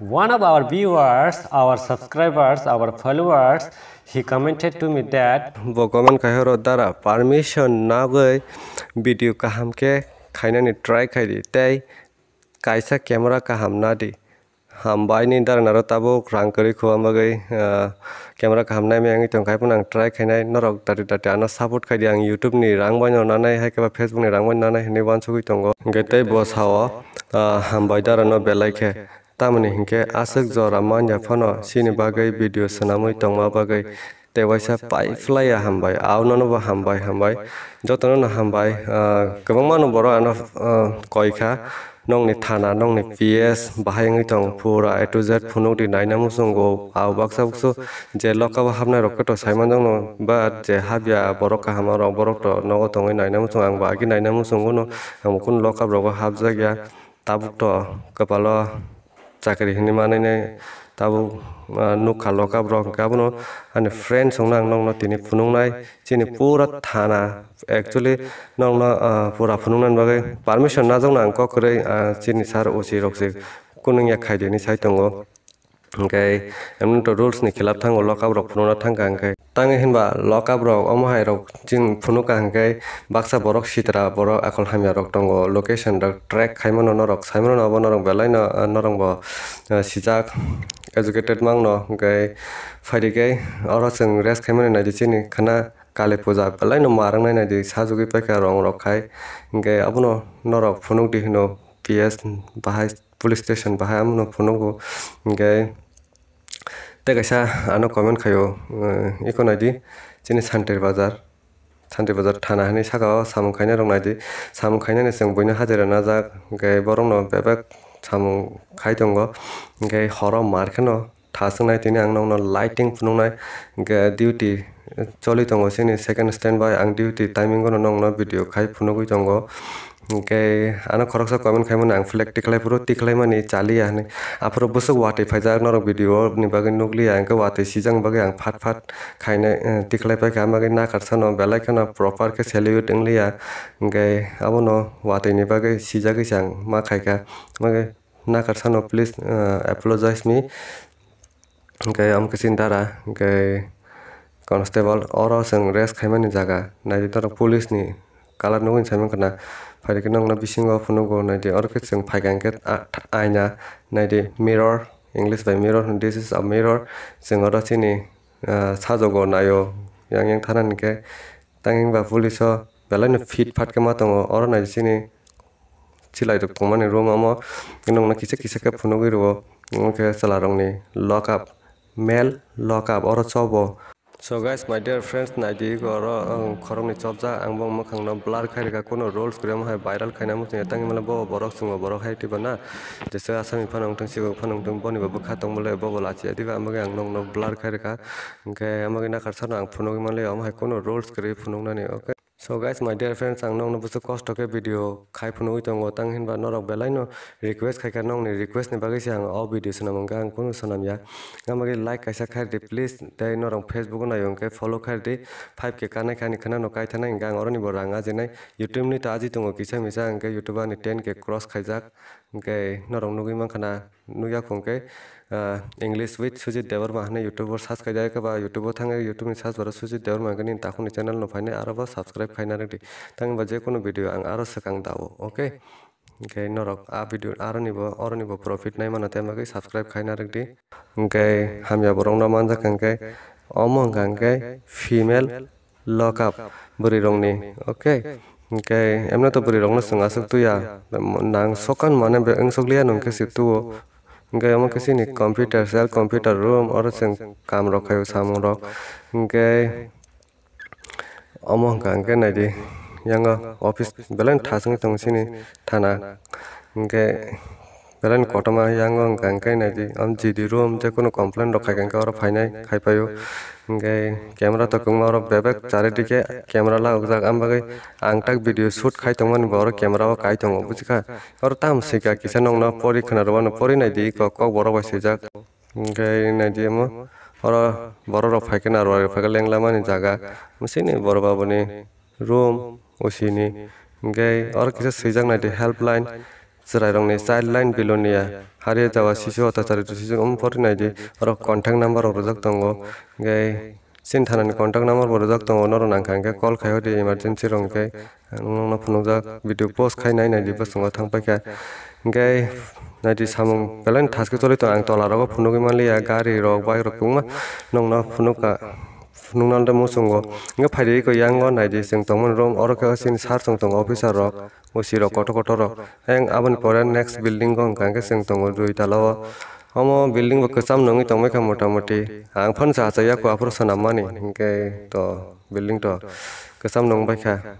One of our viewers, our subscribers, our followers, he commented to me that Bokoman Kahoro Dara permission Nagoi video Kahamke Kainani try Kaidi Tay Kaisa camera Kaham Nadi Hambaini Dara Narotabo Krankari Kuamagai camera Kaham Nami Angi Tonkaipun and try Kainai Narok Tatiana support Kaidi and YouTube ni Rangwan or Nana Hakeva Facebook ni Rangwan Nana Hini Wansuki Tongo Gete Boss Hawa Hambaidara no Belike. tamani hingke asuk jora manya phono sini bagai video sanamui tongma bagai tewaisa pai flya hambai aunono ba hambai hambai jotono na hambai kobangma no boro ano koika nongni thana nongni ps bahaingi tong pura a to z phono di nainamu songo au baksa buksu je lokka ba hamna rokato saiman jong no ba je habia borok ka hamar borok to nogo tongi nainamu song ang ba ki nainamu songo no kun lokka brogo habja gya tabuk to kapalo chakri hne mane ne tabu nu khalo ka bro ka bno ane friends ong nang nong no tini phunung nai chini pura thana actually nong no pura phunung nan bage permission na jong nang ko hinkhai em to rules ni khilap thang lockup rok phunona thang hinkhai tang hinba lockup rok omohai rok jing phunuka hinkhai baksa borok sitra borok akol hamya rok tongo location rok track khaimono norok saimono abono rok belai na norong bo sijak educated mang no hinkhai phari gai oro chung rest khaimono nai chini khana kale puja belai no marang nai nai sajugi pekar rong rok khai hinkhai abono norok phunuk di hino ps bahai police station পাহাই আমি নফোনো গে তে গেছা আনো comment খাই এইখন নাইদি যিনি শান্তিৰ বজাৰ সান্তি বাজার থানা হানি সাকা সামু খাইনে রং নাই সামু খাইনে নেছে বইনে হাজিরা না যা গায়ে বরং বেবেক সামু খাই দ গে হর মার্কে থাসং নাই তিনি আং নন লাইটিং ফুনু নাই ডিউটি চলি দিনে সেকেন্ড স্ট্যান্ড বাই আং ডিউটি টাইমিং গন নং ভিডিও খাই ফুনু গই দঙ্গ ke ano khoroksa komen khaimo ang flek tiklai puro tiklai mani chali ya ne apro bosu wate fajar nor video ni bagin nukli ya? ang ke wate sijang bagi ang phat phat khaine eh, tiklai pa ka magi na karsa belai kana proper ke salute engli ya ke abo no wate ni bagi sija ke sang ma khai ka magi ya. na karsa please eh, apologize me ke am ke sintara ke constable orang sang res khaimani jaga na jitor police ni kalar nungin samang kana phai ke nong na bisingo phunu go nai de or ke t s u n g p a gang ke t aina nai de mirror english by mirror this is a mirror s h n g oro chini sajogo nayo yang yang t a n a n ke tanging ba f u l i so b e l a no fit p a t ke ma tongo oro nai chini chilai d u k t o m a n i room amo nong na k i s e k k i s e ke k phunu gi ro ke s a l a r o n g ni lock up m a l lock up oro chobo so guys my dear friend नाइदिङ खरङ चब जा अब बो मन ब्लर खाइरहे कुरो रुल्स ग्रे मलाई भाइरल खाइन मे तिमी बो बुवा बो खाइति बनाउँथान बनिबु खादौँ मलै बेङ नो न ब्ल खाइरेक्कै अमगि नाखार सानो फुन मलाई कुन रुल्स गइ okay so guys my dear friends আং নং নবসু কষ্টকে ভিডিও খাই ফুনুই তঙ্গ তাং হিনবা নরক বেলাই নো রিকুয়েস্ট খাইকা নং নি রিকুয়েস্ট নিবা গাইছে আং অ ভিডিও সনা মঙ্গা আং কোন সনাম ইয়া গামাগে লাইক কাইসা খাই দে প্লিজ তাই নরং ফেসবুক নাই অংকে ফলো খাই দে 5 কে কানে খানি খানা নকাই থানা ইংগা অর নিব রাঙা জেনে ইউটিউব নি তা আজি তঙ্গ কিছা মিছা আংকে ইউটিউবার নি 10 কে ক্রস খাইজাক গে নরং নুগি মাখানা নুয়া খংকে ইংলিছ উইথ সুজিত দেৱৰ মাহানে ইউটিউবৰ চাৰ্চ বা ইউটিউবৰ থাকে ইউটিউব চাৰ্চ বাৰু সুজিত দেৱৰ মাহানি তাকো চেনেল নফাইনে আৰু বা চাবস্ক্ৰাইব খাই নাৰেদি তাকে বা যিকোনো ভিডিঅ' আং আৰু চেকাং দাও অ'কে গাই নৰক আ ভিডিঅ' আৰু নিব আৰু নিব প্ৰফিট নাই মানে তেওঁলোকে চাবস্ক্ৰাইব খাই নাৰেদি গাই হামিয়া বৰং নমান যাকে অমংগাংগাই ফিমেল লকআপ বুৰি ৰংনি অ'কে এমনেতো বুৰি ৰং নাচোন আছো তুইয়া মানে ইং চকলীয়া নংকে ଗେ ମୁଁ କିଛି କମ୍ପ୍ୟୁଟର ସେଲ୍ କମ୍ପ୍ୟୁଟର ରୁମ୍ ଅର ସେ କାମ ରଖାଇବୁ ସାମୁର ଗେ ଅମ ଗାଙ୍ଗେ ନାଇଦି ୟାଙ୍ଗ ଅଫିସ ବେଲେ ଠାସଙ୍ଗେ ତୁମ ଥାନା ଗେ बेलन खटमा है आं गांकाय नायदि आम जिदिरु आम जे कुनु कमप्लेन र गांका और फाइनाय खाइपायो गे कैमरा तो र बेबेक बेबे टिके कैमरा ला उजाक आम बगे भिडियो शूट खाइ तंगन बोर कैमरा व काइ तंगो बुझिका ता ताम सिका किसे नंगना परि खनारवान परि नायदि क क बोर बासिजाक गे नायदि म और जागा रुम उसिनि गे किसे हेल्पलाइन जरायरंनि चाइल्ड लाइन बिल'निया हारि जावा शिशु अत्याचार शिशु फरिनायदि आरो कन्टेक्ट नाम्बार रोजाक दङ गे सिन थानानि कन्टेक्ट नाम्बार रोजाक दङ नरो नांखांखे कल खायहदि इमारजेन्सि रंखे नोंनो फनुजाक भिडिअ पोस्ट खायनाय नायदिबो सङो थांबायखा गे নাইটি সামুং বেলেন থাসকে চলিত আং তলা রক ফুনুক ইমালিয়া গাড়ি রক বাইক রক কুমা নং না ফুনুকা nunanda musungo nga phari ko yango nai de sing tongmon rong oro ka sin sar tong tong officer ro osi ro koto koto ro eng aban pore next building gong ka ke sing tong dui talo homo building ba kasam nongi tong me ka mota moti ang phan sa sa ya ko aprosana mani ke to building to kasam nong ba kha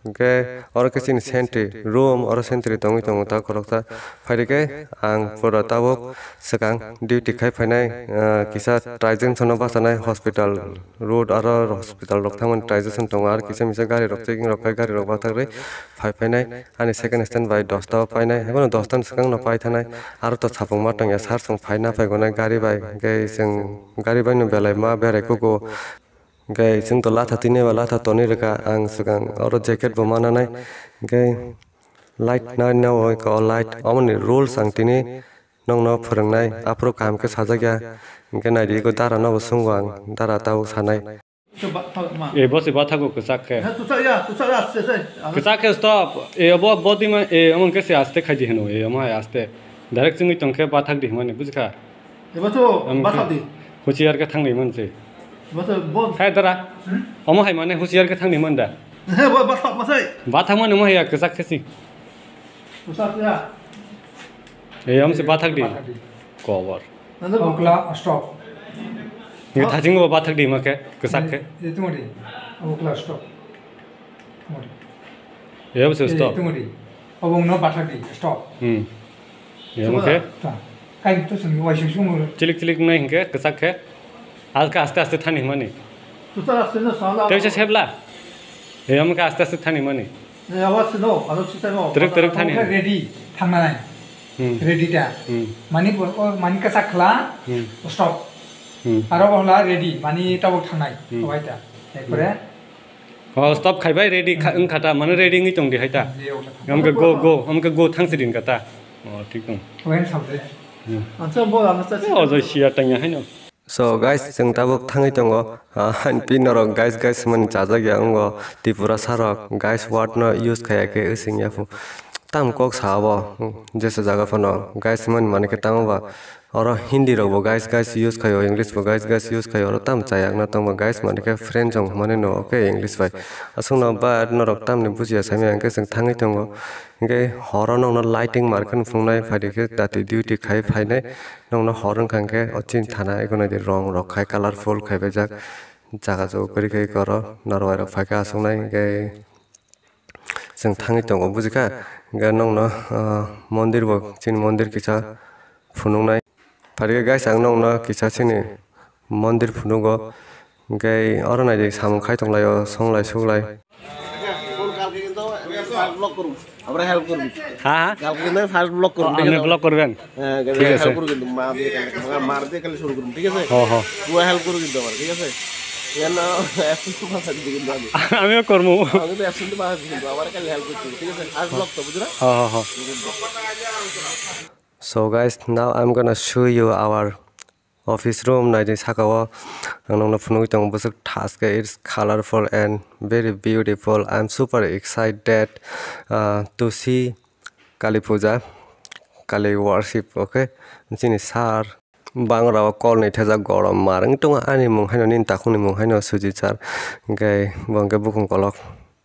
ge oro ke sin sentri room oro sentri tongi tongu ta korok ta phari ke ang pura ta bok sekang duty khai phainai kisa trizen sono ba sanai hospital road aro hospital rok thangon trizen tong ar kisa misa gari rok cheking rok kai gari rok ba thagre phai phainai ani second stand by dosta phainai hebon dosta sekang no pai thanai aro to chapung ma tong ya sar sang phaina phai gona gari bai ge sing gari bai no belai ma bere ko ko gai sing to latha tine ba latha toni reka ang sukang oro jacket bo mana nai gai light nai na oi ko light amani rule sang tine nong no phurangnai apro kam ke saja gya gai nai ri ko dara no sung wang dara tau sanai ए बस बात को कसाक है हां तुसा या तुसा या से से कसाक है स्टॉप ए अब बहुत ही में ए अमन कैसे आस्ते खाजी हनो ए अमा आस्ते डायरेक्ट सिंह टंके बाथक दिमने बुझखा ए बसो बाथक दि खुचियार के थंगै मनसे माने होशियार के थंग निमन दा हे बा बा बा ए हम से बात कवर ओकला स्टॉप ये थाजिंग वो बात हकडी मके के के ये तुमडी ओकला स्टॉप ये हम स्टॉप तुमडी अब हम न बात स्टॉप हम्म ये मके काई तो सुन वाइस सुन चिलिक चिलिक नहीं के के है হালকা আস্তে আস্তে থানি মানে তেমছে সেবলা এ আমাকে আস্তে আস্তে থানি মানে তরুক তরুক থানি রেডি থানায় রেডিটা মানি মানি কাঁচা খেলা স্টপ আর হলা রেডি মানি টাবক থানায় সবাইটা এরপরে ও স্টপ খাইবাই রেডি খাটা মানে রেডি ই চং দিহাইতা আমাকে গো গো আমাকে গো থাংসে দিন কাটা ও ঠিক দম ওহেন সাবজে আচ্ছা বল আমার সাথে অজয় শিয়া টাইয়া হাইনো सो गाइस ताइटो पिनी गाइस गाइस चाहिँ अङ्गो ती पुरा सारो गाइस वार्डन युज क्याकै उसफु त कबो जेसो जाग फनो गाइस के तामा Orang Hindi rong bo guys guys use kayo English bo guys guys use kayo ro tam chayak na tong bo guys mane ke friend jong mane no okay English bai asung na ba no rok tam ni bujia sami angke sing thangai tong angke horon no lighting markan phungnai phadi ke tati duty khai phainai nong no horon kangke ochin thana egona di rong rok khai colorful khai bejak জাগা জৌ করিকে কর নরওয়ার ফাঁকা আসংনাই গে जों थाङै दङ बुजिखा नौ न मन्दिर बो जोंनि मन्दिर किसा फुनुंनाय parike gai sangnok no kisa sini mondir phunukgo gai oronai jik samung khai tonglai o songlai suglai আমরা হেল্প করব হ্যাঁ কালকে কিন্তু ফার্স্ট ব্লক করব আপনি ব্লক আমিও করবো so guys now i'm gonna show you our office room naiji sakao ang nongno phunui tong busuk thaske it's colorful and very beautiful i'm super excited uh, to see kali puja kali worship okay jini sar bangrao call nei thaja gorom marang tong ani mung haino nin takuni mung haino suji char gai bangke bukung kolok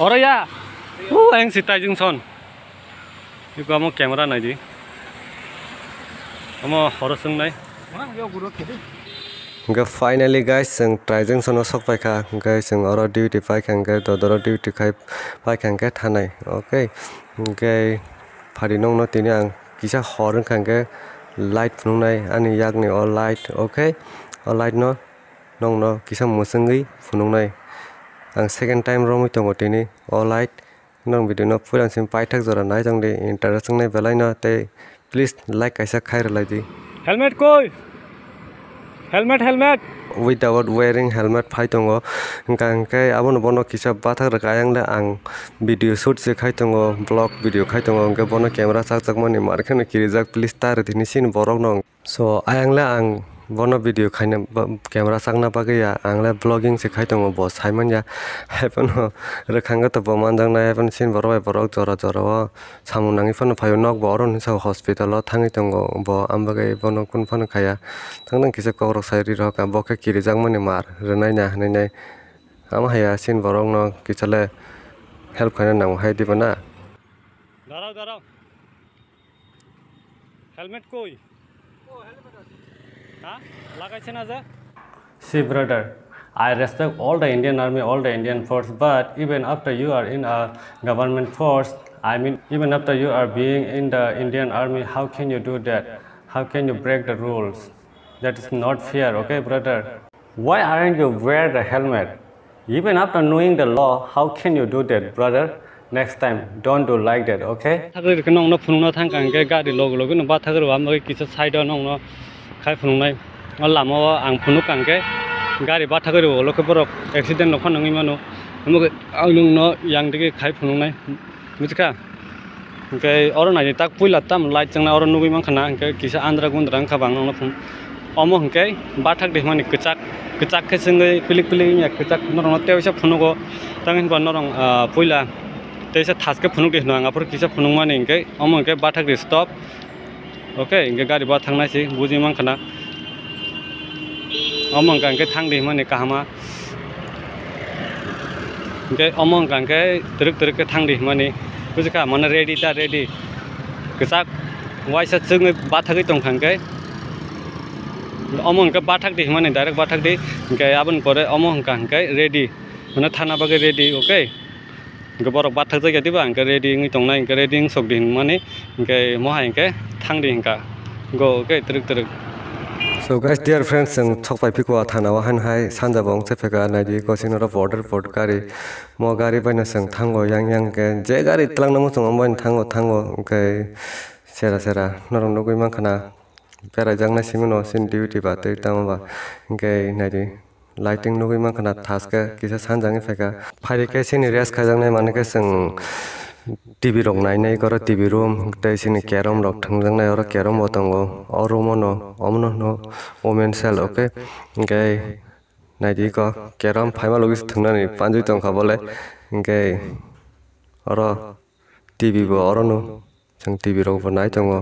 ở đây à uh, anh xịt tay dương son đi qua một camera này đi ông ở đó này. đấy finally guys sing trizing sono sok pai kha hingga sing oro duty phải pai kha hingga dodoro duty khai pai kha hingga thanai okay hingga phari nong no tini ang kisa horun kha hingga light này, anh ấy yak này all light okay all light no nong no kisa phun funung này. आं second time रम हुई Alight नीन फैलानी पाइथक जो ना जो interest नहीं बेलना ते प्लीज लाइक कैसा खाई रही हेलमेट कई helmet helmet without wearing helmet फाय दंगे अब बनो किसा बाथा गायंगे आं भिडियो शूट से खाई दंग ब्लग भिडियो खाई दंगे बनो कैमरा चाक चाक मानी मारखे कि प्लीज तार दिन बरक नो आयंगे आं bono vâng, vâng, video khaina vâng, camera sakna pageya angla blogging se khai tongo bo saiman ya hepano rekhang to boman jang na hepan sin boroi borok jora jora o samun nangi phano phayo nok boron sa hospital thangi tongo bo ambage bono kun phano khaya thangnang kisa korok sairi ro ka boka kiri jangmani mar renai na hnai nai ama haya sin borok no kisale help khaina nang hai dibana দাঁড়াও দাঁড়াও helmet কই ও helmet আছে See, brother, I respect all the Indian army, all the Indian force, but even after you are in a government force, I mean, even after you are being in the Indian army, how can you do that? How can you break the rules? That is not fair, okay, brother? Why aren't you wear the helmet? Even after knowing the law, how can you do that, brother? Next time, don't do like that, okay? খাই ফুনুমাই লামাও আং ফুনুক আংকে গাড়ি বাথা করে লোকে বরক accident নখন নঙি মানু আমাকে আং ন young দিকে খাই ফুনুমাই বুঝখা ओमफ्राय अरो नायदो ताक पुइला ताम लाइट जोंना अरो नुगै मानखाना ओमफ्राय किसा आन्द्रा गुन्द्रा ओंखा बांनावना फुं अमो ओंखाय बाथाक दे माने गोचाक गोचाकखौ जोङो पिलिक पिलिक मिया गोचाक नरङा तेवसा फुनुगो तां होनबा नरं पुइला तेवसा थासखौ फुनुक दे नङाफोर किसा फुनुक माने ओंखाय अमो ओंखाय बाथाक दे स्टप ओके इंगे गाड़ी बा थांनायसै बुजि मांखाना अमंगा इंगे थांदि माने काहामा इंगे अमंगा इंगे त्रिक त्रिक के थांदि माने बुजिखा माने रेडी ता रेडी गसाक वाइसा जोङो बाथाखै दंखांगे অমংকে বাঠাক দিই মানে ডাইরেক্ট বাঠাক দিই আবন পরে অমংকা রেডি মানে থানা বাগে ready okay thực cái hingke borok bathak jagya diba hingke ready wngoi tongnai hingke ready wngsok cái hingmani hingke cái hingke thangdi hingka go cái từ từ. So guys, dear friends, chúng phải biết qua and talk by Pico Athana Wahan Hai, Sanja Bong Chepega, Nadi, Kosino of Order Port Gari, Mogari Banasang, Tango, Yang Yang, cái cái nó muốn Jagari, Tlangamusung, Tango, Tango, okay, Sera Sera, Norm Nogui Mankana, Pera Jangna Simino, Sin Duty, but they don't, okay, Nadi. lighting nugui man khana thaske kisa san jangi feka phari ke sini rias khajang nai man ke sing TV rok nai nai gara TV room tai sini kerom rok thang jang nai ora kerom botango aur omo no omo no no omen sel oke gai nai di ko kerom phaima logi thang nai panjui tong khabole gai ora TV bo aur no chang TV rok bo nai tongo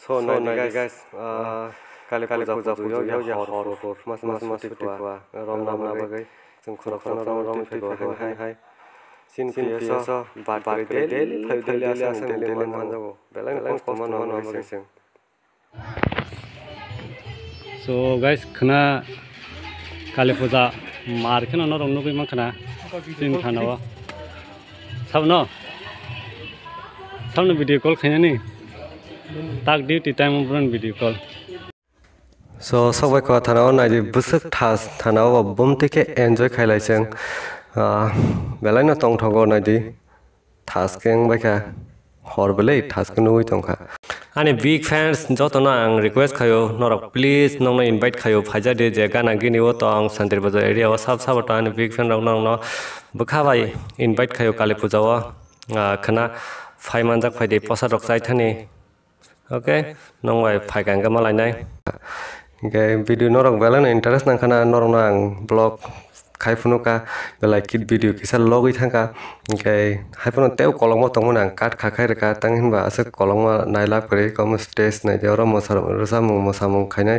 so no nai guys uh, काले फुजा फुजायाव या हर हर so guys खना काली पूजा न न सिन सब न सब न भिडियो कल खैना नि ताक ड्यूटी टाइम भिडियो कल সো সবাই কথা থানাও নাই যে বুসুক থাস থানাও অবম থেকে এনজয় খাইলাইছেন বেলাই না তং থগ নাই দি থাসকেং বাইকা হর বলে থাসকে নুই তংখা আনি বিগ ফ্যান্স যত না আং রিকোয়েস্ট খাইও নর প্লিজ নং না ইনভাইট খাইও ফাইজা দে যে গানা গিনি ও তং সান্তির বাজার এরিয়া ও সাব সাব তো আনি বিগ ফ্যান রং নং ন বুখা ভাই ইনভাইট খাইও কালী পূজা ও খানা ফাইমান যাক ফাইদে প্রসাদক চাই থানি ওকে নং ভাই ফাইকাঙ্গা মালাই নাই Oke, video norong balen na interest nang kana norong nang blog kai funo ka belai kit video kisa logi tang ka oke hai funo teu kolong mo tong mo nang kat kakai reka tang hin ba asa kolong mo nai lap kere kamo stress na jaro mo saro mo rusa mo mo samo kai nai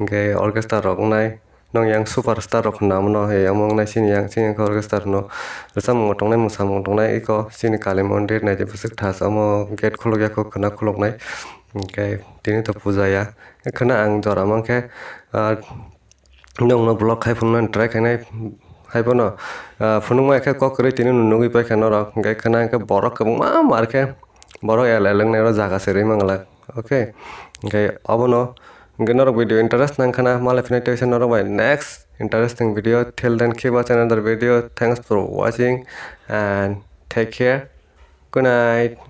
oke orkestra rong nai nong yang superstar rok nam no he among nai sin yang sin yang ko orchestra no rsa mong tong nai mong sa mong tong nai iko sin kali mondir nai je pusuk thas amo gate khulok ya ko khana khulok nai kai tini to puja ya khana ang jora mang ke nong no block khai phun man try khai nai hai bono phunung ma ka ko kre tini nunugi pa khana ro kai khana ka borok ka ma mar ke borok ya leleng nai ro jaga seri mangla okay ओमफ्राय अब न' Hingga norok video interest nang kana malah finite isa norok by next interesting video. Till then keep watching another video. Thanks for watching and take care. Good night.